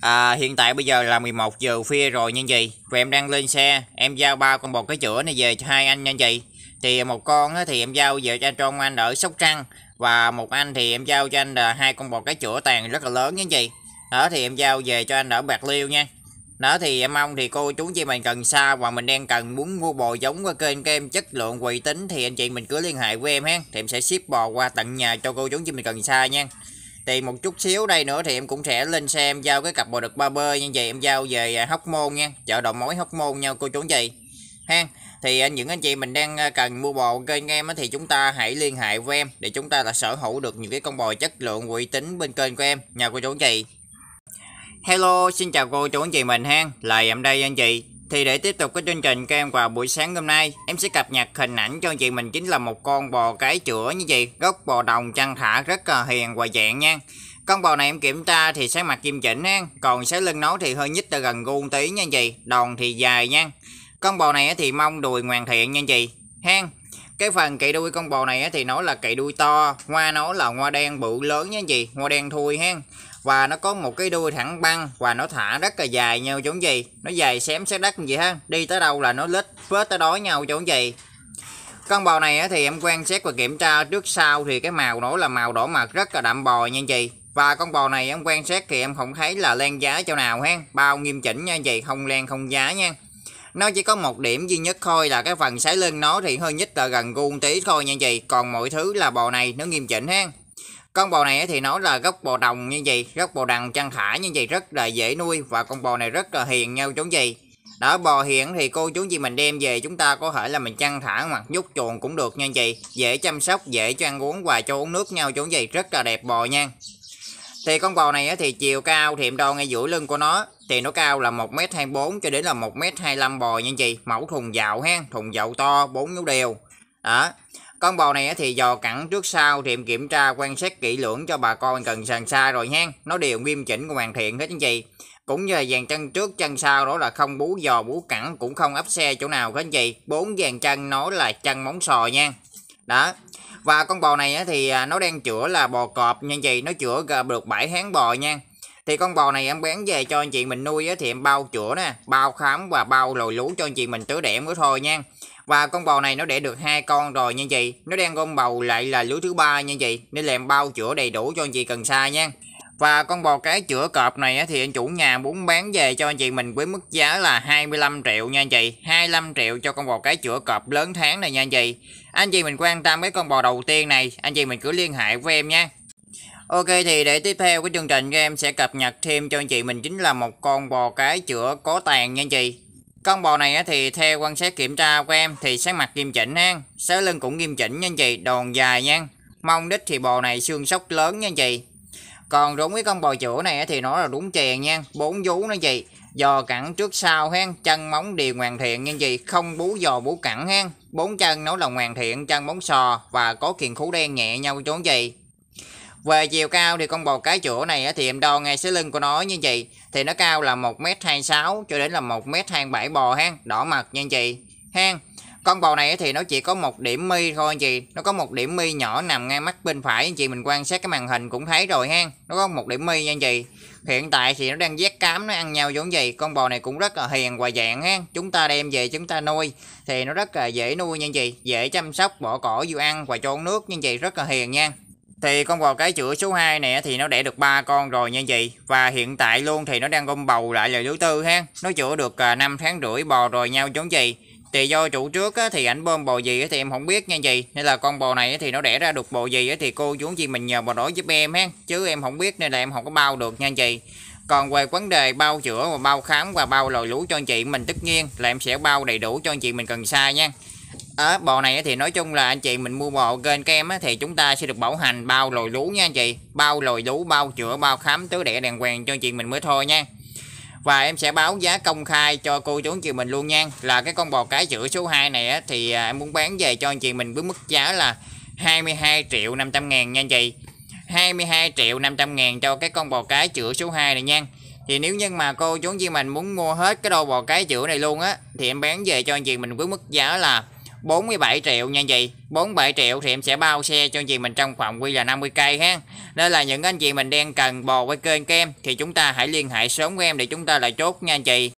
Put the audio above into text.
à, hiện tại bây giờ là 11 giờ khuya rồi nhân gì và em đang lên xe em giao ba con bò cái chữa này về cho hai anh nhân gì thì một con thì em giao về cho anh trong anh ở sóc trăng và một anh thì em giao cho anh là hai con bò cái chữa tàn rất là lớn nhân gì đó thì em giao về cho anh ở bạc liêu nha đó thì em mong thì cô chú chị mình cần xa và mình đang cần muốn mua bò giống qua kênh các em chất lượng uy tín thì anh chị mình cứ liên hệ với em ha thì em sẽ ship bò qua tận nhà cho cô chú chị mình cần xa nha thì một chút xíu đây nữa thì em cũng sẽ lên xe em giao cái cặp bò đực ba bơ như vậy em giao về à, Hóc Môn nha, chợ đầu mối Hóc Môn nha cô chú chị. Ha thì à, những anh chị mình đang à, cần mua bò kênh em thì chúng ta hãy liên hệ với em để chúng ta là sở hữu được những cái con bò chất lượng uy tín bên kênh của em nhà cô chú anh chị hello xin chào cô chú anh chị mình ha lại em đây anh chị thì để tiếp tục cái chương trình các em vào buổi sáng hôm nay, em sẽ cập nhật hình ảnh cho chị mình chính là một con bò cái chữa như vậy, gốc bò đồng chăn thả rất là hiền và dạng nha. Con bò này em kiểm tra thì sáng mặt kim chỉnh ha, còn sáng lưng nó thì hơi nhích từ gần gu tí nha chị, đòn thì dài nha. Con bò này thì mông đùi hoàn thiện nha chị. Hang, cái phần kỵ đuôi con bò này thì nó là kỵ đuôi to hoa nó là hoa đen bự lớn nhé gì hoa đen thui hen và nó có một cái đuôi thẳng băng và nó thả rất là dài nhau giống gì nó dài xém sát đất như vậy ha đi tới đâu là nó lết vết tới đó nhau giống gì con bò này thì em quan sát và kiểm tra trước sau thì cái màu nổi là màu đỏ mật rất là đậm bò nha chị và con bò này em quan sát thì em không thấy là len giá chỗ nào ha bao nghiêm chỉnh nha chị không len không giá nha nó chỉ có một điểm duy nhất thôi là cái phần sái lưng nó thì hơi nhích là gần guông tí thôi nha chị còn mọi thứ là bò này nó nghiêm chỉnh ha con bò này thì nó là gốc bò đồng như vậy, gốc bò đằng chăn thả như vậy rất là dễ nuôi và con bò này rất là hiền nhau chú gì. Đó bò hiền thì cô chú gì mình đem về chúng ta có thể là mình chăn thả hoặc nhút chuồng cũng được nha chị. Dễ chăm sóc, dễ cho ăn uống và cho uống nước nhau chú gì rất là đẹp bò nha. Thì con bò này thì chiều cao thì em đo ngay giữa lưng của nó thì nó cao là 1m24 cho đến là 1m25 bò nha chị. Mẫu thùng dạo ha, thùng dạo to, bốn nhú đều. Đó con bò này thì dò cẳng trước sau thì kiểm tra quan sát kỹ lưỡng cho bà con cần sàn xa rồi nha nó đều nghiêm chỉnh hoàn thiện hết anh chị cũng như là dàn chân trước chân sau đó là không bú dò bú cẳng cũng không ấp xe chỗ nào hết anh chị bốn dàn chân nó là chân móng sò nha đó và con bò này thì à, nó đang chữa là bò cọp nha chị nó chữa được bảy tháng bò nha thì con bò này em bán về cho anh chị mình nuôi thì em bao chữa nè bao khám và bao lồi lú cho anh chị mình tứ đẻ mới thôi nha và con bò này nó đẻ được hai con rồi nha chị. Nó đang con bầu lại là lứa thứ ba nha chị. Nên làm bao chữa đầy đủ cho anh chị cần sa nha. Và con bò cái chữa cọp này thì anh chủ nhà muốn bán về cho anh chị mình với mức giá là 25 triệu nha anh chị. 25 triệu cho con bò cái chữa cọp lớn tháng này nha anh chị. Anh chị mình quan tâm cái con bò đầu tiên này, anh chị mình cứ liên hệ với em nha. Ok thì để tiếp theo cái chương trình em sẽ cập nhật thêm cho anh chị mình chính là một con bò cái chữa có tàn nha anh chị. Con bò này thì theo quan sát kiểm tra của em thì sáng mặt nghiêm chỉnh nha, Sớ lưng cũng nghiêm chỉnh nha anh chị, đòn dài nha. mong đít thì bò này xương sóc lớn nha anh chị. Còn đúng với con bò chữa này thì nó là đúng chèn nha, bốn vú nha anh chị. Giò cẳng trước sau ha, chân móng đều hoàn thiện nha anh chị, không bú giò bú cẳng ha. Bốn chân nó là hoàn thiện, chân móng sò và có kiền khú đen nhẹ nhau chú chị. Về chiều cao thì con bò cái chỗ này thì em đo ngay xế lưng của nó như chị. Thì nó cao là 1m26 cho đến là 1m27 bò ha, đỏ mặt nha chị. Ha. Con bò này thì nó chỉ có một điểm mi thôi anh chị. Nó có một điểm mi nhỏ nằm ngay mắt bên phải anh chị mình quan sát cái màn hình cũng thấy rồi ha. Nó có một điểm mi nha anh chị. Hiện tại thì nó đang vét cám nó ăn nhau giống gì. Con bò này cũng rất là hiền và dạng ha. Chúng ta đem về chúng ta nuôi thì nó rất là dễ nuôi nha anh chị, dễ chăm sóc, bỏ cỏ vô ăn và cho uống nước nha anh chị, rất là hiền nha. Thì con bò cái chữa số 2 này thì nó đẻ được ba con rồi nha chị Và hiện tại luôn thì nó đang gom bầu lại là lứa tư ha Nó chữa được 5 à, tháng rưỡi bò rồi nhau chống chị thì do chủ trước thì ảnh bơm bò gì thì em không biết nha chị Nên là con bò này thì nó đẻ ra được bò gì thì cô chú chị mình nhờ bò đó giúp em ha Chứ em không biết nên là em không có bao được nha chị còn về vấn đề bao chữa và bao khám và bao lòi lũ cho anh chị mình tất nhiên là em sẽ bao đầy đủ cho anh chị mình cần xa nha à, bò này thì nói chung là anh chị mình mua bò kênh kem thì chúng ta sẽ được bảo hành bao lồi lú nha anh chị bao lồi lú bao chữa bao khám tứ đẻ đàng hoàng cho anh chị mình mới thôi nha và em sẽ báo giá công khai cho cô chú anh chị mình luôn nha là cái con bò cái chữa số 2 này thì à, em muốn bán về cho anh chị mình với mức giá là 22 triệu 500 ngàn nha anh chị 22 triệu 500 ngàn cho cái con bò cái chữa số 2 này nha thì nếu như mà cô chú anh chị mình muốn mua hết cái đôi bò cái chữa này luôn á thì em bán về cho anh chị mình với mức giá là 47 triệu nha anh chị 47 triệu thì em sẽ bao xe cho anh chị mình trong phạm quy là 50 cây ha Nên là những anh chị mình đang cần bò với kênh kem Thì chúng ta hãy liên hệ sớm với em để chúng ta lại chốt nha anh chị